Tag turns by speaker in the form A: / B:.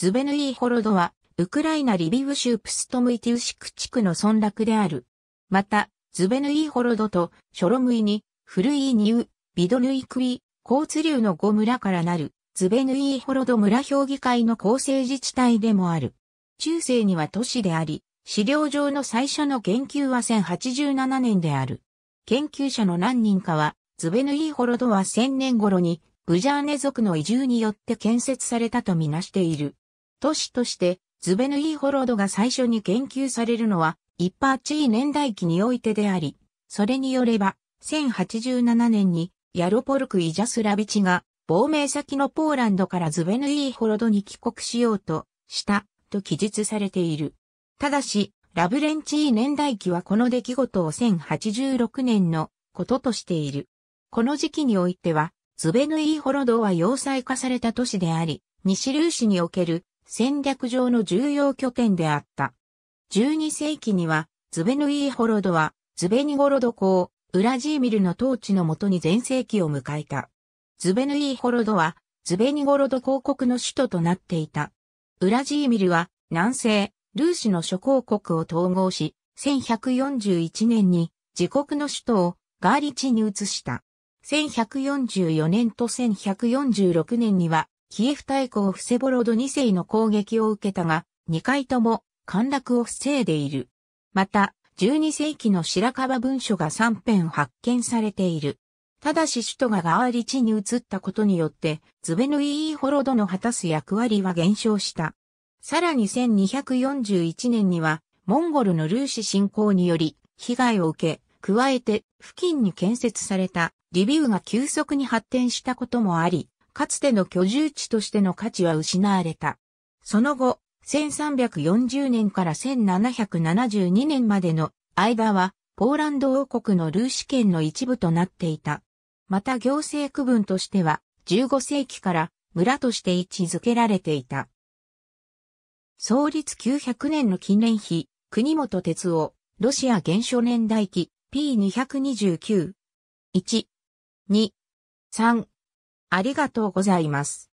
A: ズベヌイーホロドは、ウクライナリビウ州プストムイティウシク地区の村落である。また、ズベヌイーホロドとショロムイに、フルイーニウ、ビドヌイクイ、交通流の5村からなる、ズベヌイーホロド村評議会の構成自治体でもある。中世には都市であり、資料上の最初の研究は1087年である。研究者の何人かは、ズベヌイーホロドは1000年頃に、ブジャーネ族の移住によって建設されたとみなしている。都市として、ズベヌイーホロドが最初に研究されるのは、一般地位年代記においてであり、それによれば、1087年に、ヤロポルク・イジャスラビチが、亡命先のポーランドからズベヌイーホロドに帰国しようと、した、と記述されている。ただし、ラブレンチー年代記はこの出来事を1086年のこととしている。この時期においては、ズベヌイーホロドは要塞化された都市であり、西ルーシにおける戦略上の重要拠点であった。12世紀には、ズベヌイーホロドは、ズベニゴロド公、ウラジーミルの統治のもとに全盛期を迎えた。ズベヌイーホロドは、ズベニゴロド公国の首都となっていた。ウラジーミルは、南西、ルーシの諸公国を統合し、1141年に、自国の首都をガーリチに移した。1144年と1146年には、キエフ大公フセボロド2世の攻撃を受けたが、2回とも陥落を防いでいる。また、12世紀の白樺文書が3編発見されている。ただし首都がガーリ地に移ったことによって、ズベヌイーホロドの果たす役割は減少した。さらに1241年には、モンゴルのルーシ侵攻により、被害を受け、加えて、付近に建設された、リビウが急速に発展したこともあり、かつての居住地としての価値は失われた。その後、1340年から1772年までの間は、ポーランド王国のルーシ県の一部となっていた。また行政区分としては、15世紀から村として位置づけられていた。創立900年の記念碑、国本哲夫、ロシア原初年代記、P229。1、2、3、ありがとうございます。